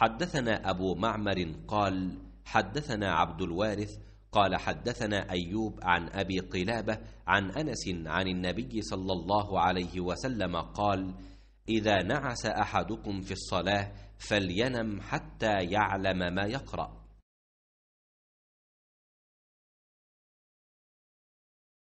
حدثنا أبو معمر قال حدثنا عبد الوارث قال حدثنا أيوب عن أبي قلابة عن أنس عن النبي صلى الله عليه وسلم قال إذا نعس أحدكم في الصلاة فلينم حتى يعلم ما يقرأ